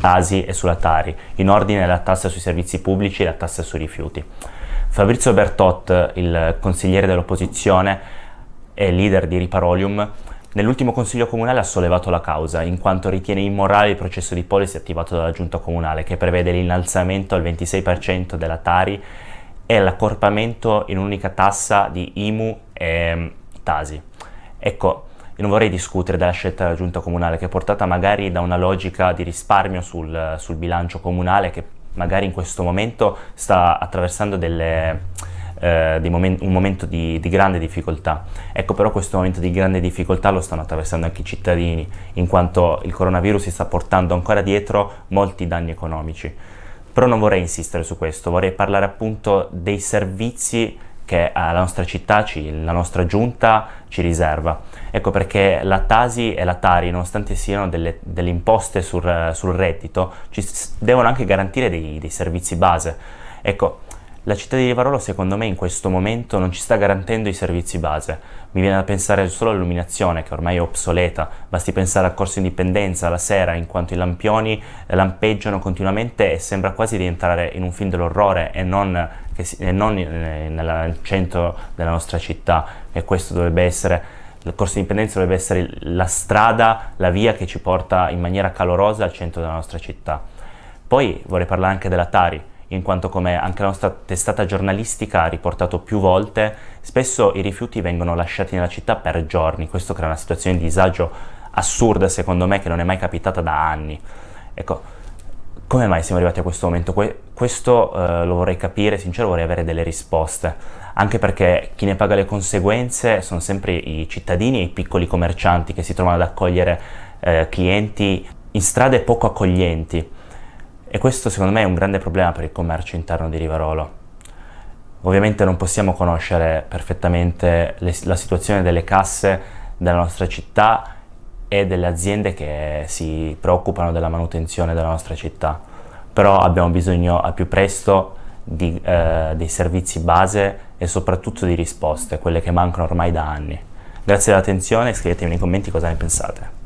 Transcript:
ASI e sulla Tari, in ordine alla tassa sui servizi pubblici e la tassa sui rifiuti. Fabrizio Bertot, il consigliere dell'opposizione e leader di Riparolium, Nell'ultimo consiglio comunale ha sollevato la causa, in quanto ritiene immorale il processo di policy attivato dalla giunta comunale, che prevede l'innalzamento al 26% della Tari e l'accorpamento in un'unica tassa di IMU e ehm, TASI. Ecco, io non vorrei discutere della scelta della giunta comunale che è portata magari da una logica di risparmio sul, sul bilancio comunale che magari in questo momento sta attraversando delle, eh, momen- un momento di, di, grande difficoltà. Ecco però questo momento di grande difficoltà lo stanno attraversando anche i cittadini, in quanto il coronavirus si sta portando ancora dietro molti danni economici. Però non vorrei insistere su questo, vorrei parlare appunto dei servizi che eh, la nostra città, ci, la nostra giunta ci riserva. Ecco perché la Tasi e la Tari, nonostante siano delle, delle imposte sul, sul, reddito, ci devono anche garantire dei, dei servizi base. Ecco, la città di Rivarolo secondo me in questo momento non ci sta garantendo i servizi base. Mi viene da pensare solo all'illuminazione che ormai è obsoleta, basti pensare al corso indipendenza la sera in quanto i lampioni lampeggiano continuamente e sembra quasi di entrare in un film dell'orrore e non che si, e non nel centro della nostra città e questo dovrebbe essere il corso di indipendenza dovrebbe essere la strada, la via che ci porta in maniera calorosa al centro della nostra città. Poi vorrei parlare anche della Tari, in quanto come anche la nostra testata giornalistica ha riportato più volte, spesso i rifiuti vengono lasciati nella città per giorni, questo crea una situazione di disagio assurda secondo me che non è mai capitata da anni. Ecco, come mai siamo arrivati a questo momento? Que- questo eh, lo vorrei capire, sincero, vorrei avere delle risposte, anche perché chi ne paga le conseguenze sono sempre i cittadini e i piccoli commercianti che si trovano ad accogliere eh, clienti in strade poco accoglienti e questo secondo me è un grande problema per il commercio interno di Rivarolo. Ovviamente non possiamo conoscere perfettamente le, la situazione delle casse della nostra città e delle aziende che si preoccupano della manutenzione della nostra città, però abbiamo bisogno al più presto di, eh, dei servizi base e soprattutto di risposte, quelle che mancano ormai da anni. Grazie dell'attenzione e scrivetemi nei commenti cosa ne pensate.